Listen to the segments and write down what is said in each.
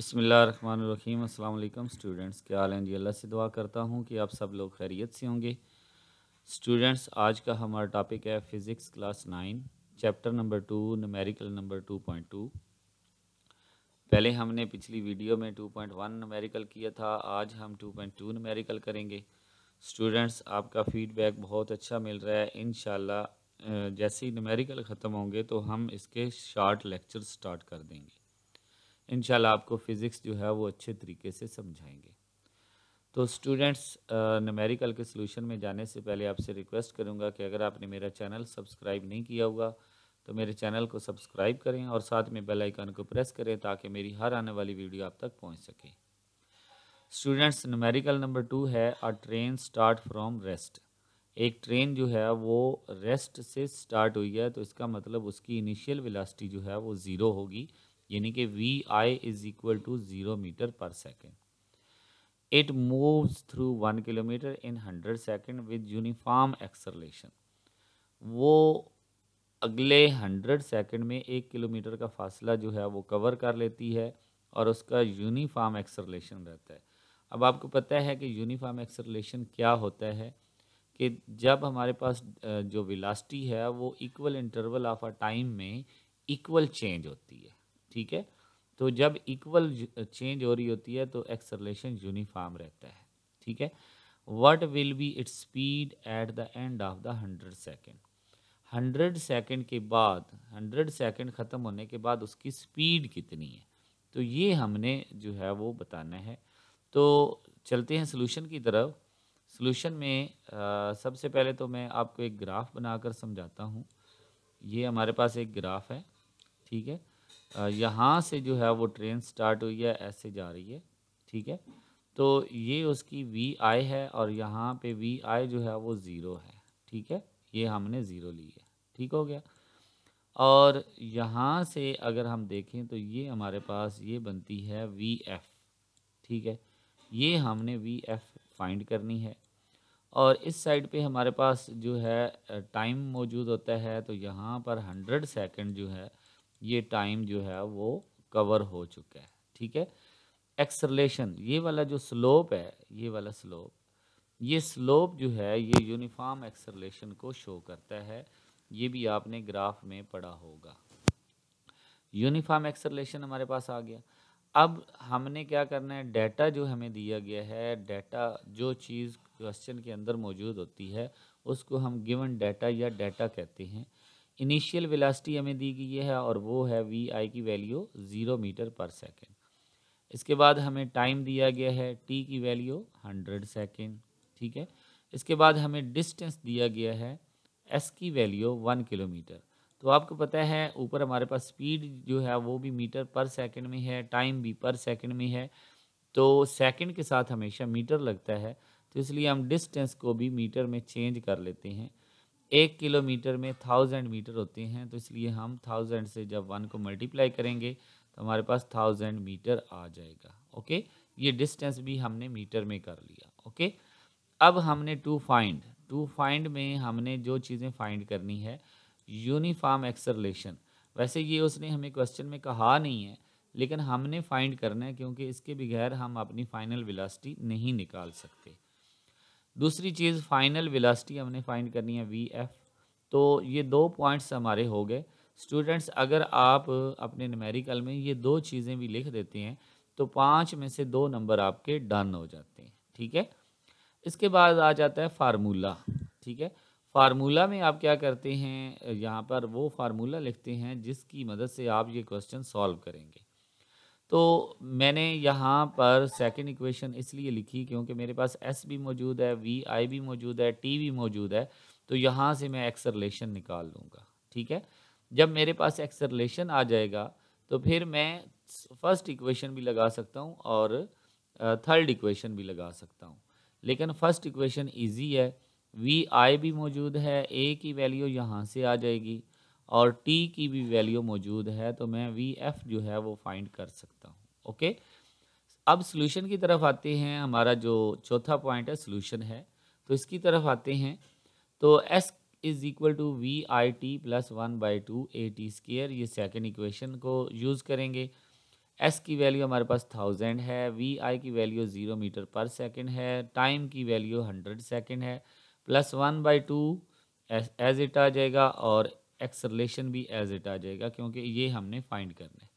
बसमीम अल्लाम स्टूडेंट्स क्या हाल हैं जी अल्लाह से दुआ करता हूँ कि आप सब लोग खैरियत से होंगे स्टूडेंट्स आज का हमारा टॉपिक है physics class nine chapter number two numerical number two point two पहले हमने पिछली वीडियो में टू पॉइंट वन नमेरिकल किया था आज हम टू पॉइंट टू नमेरिकल करेंगे स्टूडेंट्स आपका फ़ीडबैक बहुत अच्छा मिल रहा है इन जैसे ही नमेरिकल ख़त्म होंगे तो हम इसके शार्ट लेक्चर स्टार्ट कर देंगे इन आपको फ़िज़िक्स जो है वो अच्छे तरीके से समझाएंगे तो स्टूडेंट्स नमेरिकल के सोल्यूशन में जाने से पहले आपसे रिक्वेस्ट करूंगा कि अगर आपने मेरा चैनल सब्सक्राइब नहीं किया होगा तो मेरे चैनल को सब्सक्राइब करें और साथ में बेल आइकन को प्रेस करें ताकि मेरी हर आने वाली वीडियो आप तक पहुंच सके स्टूडेंट्स नमेरिकल नंबर टू है a train start from rest एक ट्रेन जो है वो रेस्ट से स्टार्ट हुई है तो इसका मतलब उसकी इनिशियल वेलासिटी जो है वो ज़ीरो होगी यानी कि V I is equal to zero metre पर second it moves through one kilometre in hundred second with uniform acceleration वो अगले हंड्रेड सेकेंड में एक किलोमीटर का फासला जो है वो कवर कर लेती है और उसका यूनिफॉर्म एक्सरलेशन रहता है अब आपको पता है कि यूनिफॉर्म एक्सरलेशन क्या होता है कि जब हमारे पास जो विलास्टी है वो equal interval of a time में इक्वल चेंज होती है ठीक है तो जब इक्वल चेंज हो रही होती है तो एक्सलेशन यूनिफॉर्म रहता है ठीक है what will be its speed at the end of the hundred second hundred second के बाद हंड्रेड सेकेंड ख़त्म होने के बाद उसकी स्पीड कितनी है तो ये हमने जो है वो बताना है तो चलते हैं सोल्यूशन की तरफ सोल्यूशन में आ, सबसे पहले तो मैं आपको एक ग्राफ बनाकर समझाता हूँ ये हमारे पास एक ग्राफ है ठीक है यहाँ से जो है वो ट्रेन स्टार्ट हुई है ऐसे जा रही है ठीक है तो ये उसकी वी आई है और यहाँ पे वी आई जो है वो ज़ीरो है ठीक है ये हमने ज़ीरो ली है ठीक हो गया और यहाँ से अगर हम देखें तो ये हमारे पास ये बनती है वी एफ़ ठीक है ये हमने वी एफ़ फाइंड करनी है और इस साइड पे हमारे पास जो है टाइम मौजूद होता है तो यहाँ पर हंड्रेड सेकंड जो है ये टाइम जो है वो कवर हो चुका है ठीक है एक्सलेशन ये वाला जो स्लोप है ये वाला स्लोप ये स्लोप जो है ये यूनिफॉर्म एक्सलेशन को शो करता है ये भी आपने ग्राफ में पढ़ा होगा यूनिफॉर्म एक्सलेशन हमारे पास आ गया अब हमने क्या करना है डाटा जो हमें दिया गया है डाटा जो चीज़ क्वेश्चन के अंदर मौजूद होती है उसको हम गिवन डाटा या डाटा कहते हैं इनिशियल वेलासिटी हमें दी गई है और वो है वी आई की वैल्यू ज़ीरो मीटर पर सेकेंड इसके बाद हमें टाइम दिया गया है टी की वैल्यू हंड्रेड सेकेंड ठीक है इसके बाद हमें डिस्टेंस दिया गया है एस की वैल्यू वन किलोमीटर तो आपको पता है ऊपर हमारे पास स्पीड जो है वो भी मीटर पर सेकंड में है टाइम भी पर सेकंड में है तो सेकंड के साथ हमेशा मीटर लगता है तो इसलिए हम डिस्टेंस को भी मीटर में चेंज कर लेते हैं एक किलोमीटर में थाउजेंड मीटर होते हैं तो इसलिए हम थाउजेंड से जब वन को मल्टीप्लाई करेंगे तो हमारे पास थाउजेंड मीटर आ जाएगा ओके ये डिस्टेंस भी हमने मीटर में कर लिया ओके अब हमने टू फाइंड टू फाइंड में हमने जो चीज़ें फाइंड करनी है यूनिफॉर्म एक्सरलेशन वैसे ये उसने हमें क्वेश्चन में कहा नहीं है लेकिन हमने फाइंड करना है क्योंकि इसके बगैर हम अपनी फाइनल विलासिटी नहीं निकाल सकते दूसरी चीज़ फाइनल विलासटी हमने फाइंड करनी है वी एफ तो ये दो पॉइंट्स हमारे हो गए स्टूडेंट्स अगर आप अपने नमेरिकल में ये दो चीज़ें भी लिख देते हैं तो पाँच में से दो नंबर आपके डन हो जाते हैं ठीक है इसके बाद आ जाता है फार्मूला ठीक है फार्मूला में आप क्या करते हैं यहाँ पर वो फार्मूला लिखते हैं जिसकी मदद से आप ये क्वेश्चन सॉल्व करेंगे तो मैंने यहाँ पर सेकंड इक्वेशन इसलिए लिखी क्योंकि मेरे पास एस भी मौजूद है वी आई भी मौजूद है टी भी मौजूद है तो यहाँ से मैं एक्सरलेशन निकाल लूँगा ठीक है जब मेरे पास एक्सरलेशन आ जाएगा तो फिर मैं फर्स्ट इक्वेशन भी लगा सकता हूँ और थर्ड इक्वेशन भी लगा सकता हूँ लेकिन फर्स्ट इक्वेशन ईजी है वी आई भी मौजूद है ए की वैल्यू यहाँ से आ जाएगी और t की भी वैल्यू मौजूद है तो मैं वी एफ जो है वो फाइंड कर सकता हूँ ओके अब सोल्यूशन की तरफ आते हैं हमारा जो चौथा पॉइंट है सोल्यूशन है तो इसकी तरफ आते हैं तो s is equal to V I T plus one by two A T square ये सेकेंड इक्वेशन को यूज़ करेंगे s की वैल्यू हमारे पास थाउजेंड है वी आई की वैल्यू ज़ीरो मीटर पर सेकेंड है टाइम की वैल्यू हंड्रेड सेकेंड है plus one by two as it आ जाएगा और एक्सलेशन भी एज इट आ जाएगा क्योंकि ये हमने फाइंड करना है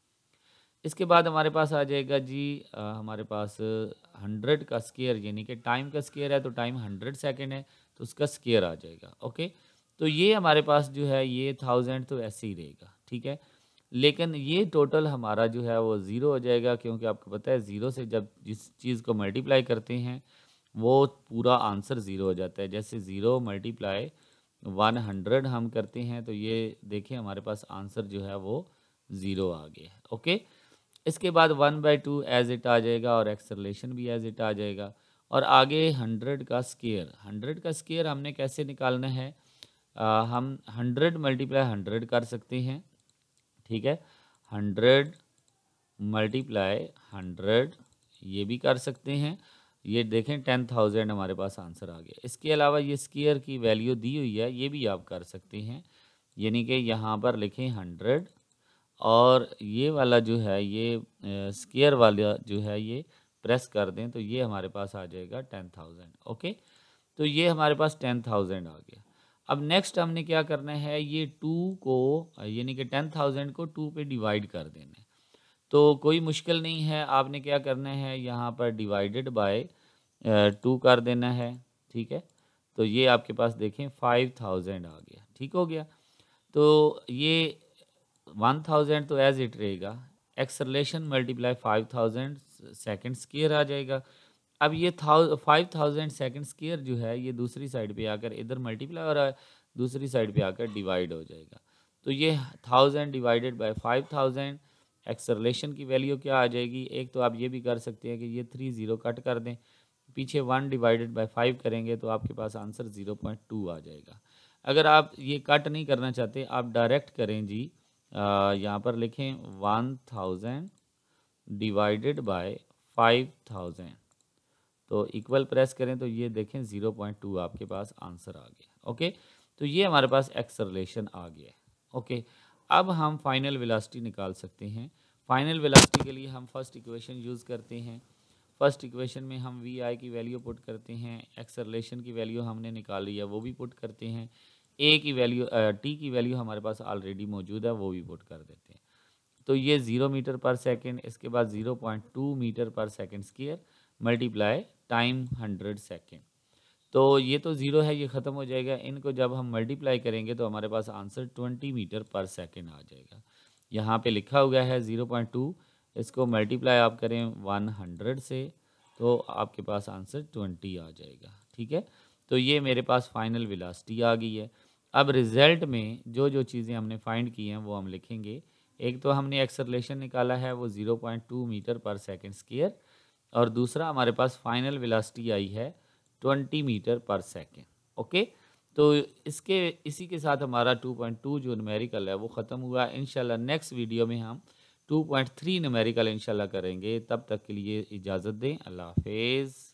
इसके बाद हमारे पास आ जाएगा जी आ, हमारे पास हंड्रेड का स्केयर यानी कि टाइम का स्केयर है तो टाइम हंड्रेड सेकेंड है तो उसका स्केयर आ जाएगा ओके तो ये हमारे पास जो है ये थाउजेंड तो ऐसे ही रहेगा ठीक है लेकिन ये टोटल हमारा जो है वो ज़ीरो हो जाएगा क्योंकि आपको पता है ज़ीरो से जब जिस चीज़ को मल्टीप्लाई करते हैं वो पूरा आंसर ज़ीरो हो जाता है जैसे ज़ीरो मल्टीप्लाई वन हंड्रेड हम करते हैं तो ये देखिए हमारे पास आंसर जो है वो ज़ीरो आ गया है ओके इसके बाद one by two as it आ जाएगा और एक्सलेशन भी एज इट आ जाएगा और आगे हंड्रेड का स्केयर हंड्रेड का स्केयर हमने कैसे निकालना है आ, हम हंड्रेड मल्टीप्लाई हंड्रेड कर सकते हैं ठीक है हंड्रेड मल्टीप्लाई हंड्रेड ये भी कर सकते हैं ये देखें टेन थाउजेंड हमारे पास आंसर आ गया इसके अलावा ये स्कीयर की वैल्यू दी हुई है ये भी आप कर सकते हैं यानी कि यहाँ पर लिखें हंड्रेड और ये वाला जो है ये स्कीयर वाला जो है ये प्रेस कर दें तो ये हमारे पास आ जाएगा टेन थाउजेंड ओके तो ये हमारे पास टेन थाउजेंड आ गया अब नेक्स्ट हमने क्या करना है ये टू को यानी कि टेन थाउजेंड को टू पे डिवाइड कर देना है तो कोई मुश्किल नहीं है आपने क्या करना है यहाँ पर डिवाइडेड बाय टू कर देना है ठीक है तो ये आपके पास देखें फाइव थाउजेंड आ गया ठीक हो गया तो ये वन थाउजेंड तो एज इट रहेगा acceleration multiply five thousand second square आ जाएगा अब ये थाउ फाइव थाउजेंड सेकेंड स्केयर जो है ये दूसरी साइड पे आकर इधर मल्टीप्लाई और दूसरी साइड पे आकर डिवाइड हो जाएगा तो ये thousand divided by five thousand acceleration की वैल्यू क्या आ जाएगी एक तो आप ये भी कर सकते हैं कि ये थ्री ज़ीरो कट कर दें पीछे वन डिवाइडेड बाई फाइव करेंगे तो आपके पास आंसर ज़ीरो पॉइंट टू आ जाएगा अगर आप ये कट नहीं करना चाहते आप डायरेक्ट करें जी यहाँ पर लिखें one thousand divided by five thousand तो इक्वल प्रेस करें तो ये देखें ज़ीरो पॉइंट टू आपके पास आंसर आ गया ओके तो ये हमारे पास एक्सरलेशन आ गया ओके अब हम फाइनल वेलोसिटी निकाल सकते हैं फाइनल वेलोसिटी के लिए हम फर्स्ट इक्वेशन यूज़ करते हैं फर्स्ट इक्वेशन में हम वी आई की वैल्यू पुट करते हैं एक्सरलेशन की वैल्यू हमने निकाल ली है वो भी पुट करते हैं ए की वैल्यू टी की वैल्यू हमारे पास ऑलरेडी मौजूद है वो भी पुट कर देते हैं तो ये ज़ीरो मीटर पर सेकेंड इसके बाद ज़ीरो पॉइंट टू मीटर पर second square multiply time hundred second तो ये तो ज़ीरो है ये ख़त्म हो जाएगा इनको जब हम मल्टीप्लाई करेंगे तो हमारे पास आंसर ट्वेंटी मीटर पर सेकेंड आ जाएगा यहाँ पे लिखा हुआ है ज़ीरो पॉइंट टू इसको मल्टीप्लाई आप करें वन हंड्रेड से तो आपके पास आंसर ट्वेंटी आ जाएगा ठीक है तो ये मेरे पास फाइनल विलासिटी आ गई है अब रिज़ल्ट में जो जो चीज़ें हमने फाइंड की हैं वो हम लिखेंगे एक तो हमने एक्सरलेशन निकाला है वो ज़ीरो पॉइंट टू मीटर पर सेकेंड स्केयर और दूसरा हमारे पास फाइनल विलासिटी आई है ट्वेंटी मीटर पर सेकेंड ओके तो इसके इसी के साथ हमारा टू पॉइंट टू जो नमेरिकल है वो ख़त्म हुआ इन नेक्स्ट वीडियो में हम टू पॉइंट थ्री नमेरिकल इनशाला करेंगे तब तक के लिए इजाज़त दें अल्लाह हाफिज़